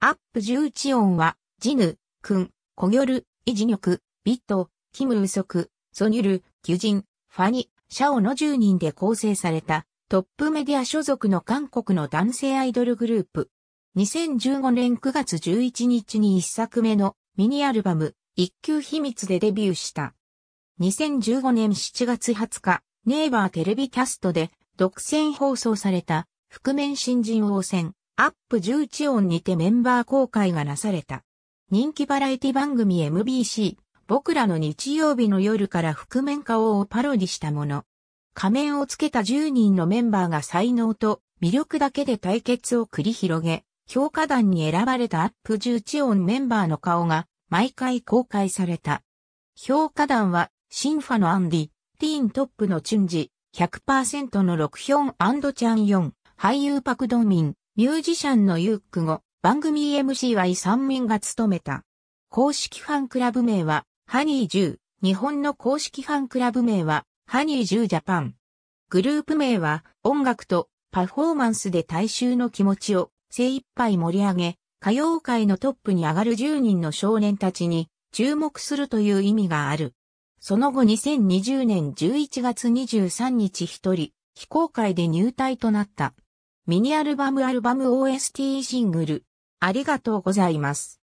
アップ11音は、ジヌ、クン、コギョル、イジニョク、ビット、キムウソク、ソニュル、ギュジン、ファニ、シャオの10人で構成された、トップメディア所属の韓国の男性アイドルグループ。2015年9月11日に一作目のミニアルバム、一級秘密でデビューした。2015年7月20日、ネイバーテレビキャストで独占放送された、覆面新人王戦、アップ11音にてメンバー公開がなされた。人気バラエティ番組 MBC、僕らの日曜日の夜から覆面顔をパロディしたもの。仮面をつけた10人のメンバーが才能と魅力だけで対決を繰り広げ、評価団に選ばれたアップ11音メンバーの顔が毎回公開された。評価団は、シンファのアンディ、ティーントップのチュンジ、100%のロクヒョンチャンヨン、俳優パクドミン、ミュージシャンのユック後、番組 MC はイ・人が務めた。公式ファンクラブ名は、ハニー10。日本の公式ファンクラブ名は、ハニー10ジャパン。グループ名は、音楽とパフォーマンスで大衆の気持ちを精一杯盛り上げ、歌謡界のトップに上がる10人の少年たちに注目するという意味がある。その後2020年11月23日一人、非公開で入隊となった。ミニアルバムアルバム OST シングル。ありがとうございます。